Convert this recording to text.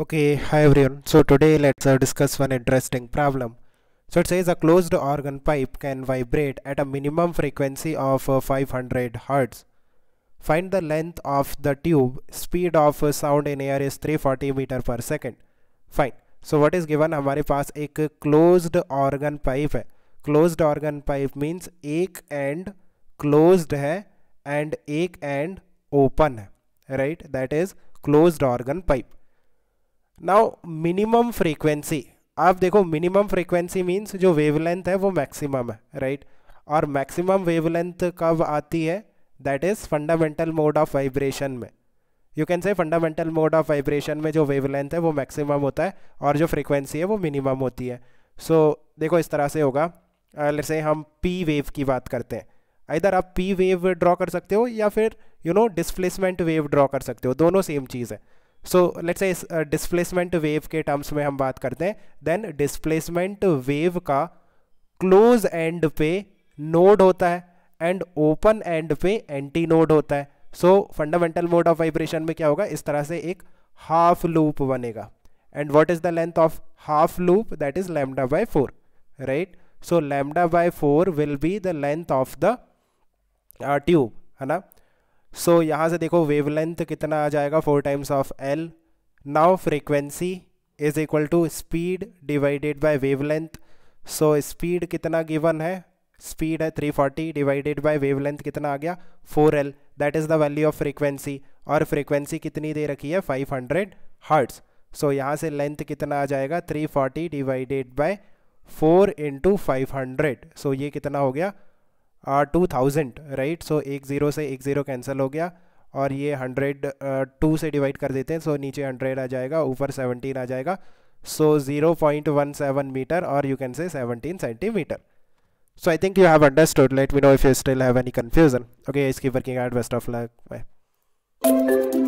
Okay, hi everyone. So today let's uh, discuss one interesting problem. So it says a closed organ pipe can vibrate at a minimum frequency of uh, 500 Hz. Find the length of the tube. Speed of uh, sound in air is 340 meter per second. Fine. So what is given? हमारे पास एक closed organ pipe है. Closed organ pipe means एक end closed है and एक end open right that is closed organ pipe now minimum frequency आप देखो minimum frequency means जो wavelength है वो मैक्सिमम है राइट right? और मैक्सिमम वेवलेंथ कब आती है that is fundamental mode of vibration में you can say fundamental mode of vibration में जो वेवलेंथ है वो मैक्सिमम होता है और जो फ्रीक्वेंसी है वो मिनिमम होती है सो so, देखो इस तरह से होगा जैसे uh, हम पी वेव की बात करते हैं इधर आप पी वेव ड्रॉ कर सकते हो या फिर you know displacement wave draw कर सकते हो दोनों सेम चीज़ है सो लेट्स इस डिस्प्लेसमेंट uh, वेव के टर्म्स में हम बात करते हैं देन डिस्प्लेसमेंट वेव का क्लोज एंड पे नोड होता है एंड ओपन एंड पे एंटी नोड होता है so fundamental mode of vibration में क्या होगा इस तरह से एक हाफ लूप बनेगा and what is the length of half loop that is lambda by four right so lambda by four will be the length of the tube है ना सो so, यहाँ से देखो वेवलेंथ कितना आ जाएगा four times of L now frequency is equal to speed divided by wavelength so speed कितना given है स्पीड है 340 डिवाइडेड बाई वेव कितना आ गया 4l that is the value of frequency और फ्रीक्वेंसी कितनी दे रखी है 500 हंड्रेड हर्ट्स सो यहाँ से लेंथ कितना आ जाएगा 340 divided by four into five so ये कितना हो गया टू थाउजेंड राइट सो एक ज़ीरो से एक ज़ीरो कैंसिल हो गया और ये हंड्रेड टू uh, से डिवाइड कर देते हैं सो so नीचे हंड्रेड आ जाएगा ऊपर सेवनटीन आ जाएगा so zero point one seven metre और you can say seventeen centimetre so I think you have understood let me know if you still have any confusion okay इसकी working at best of luck bye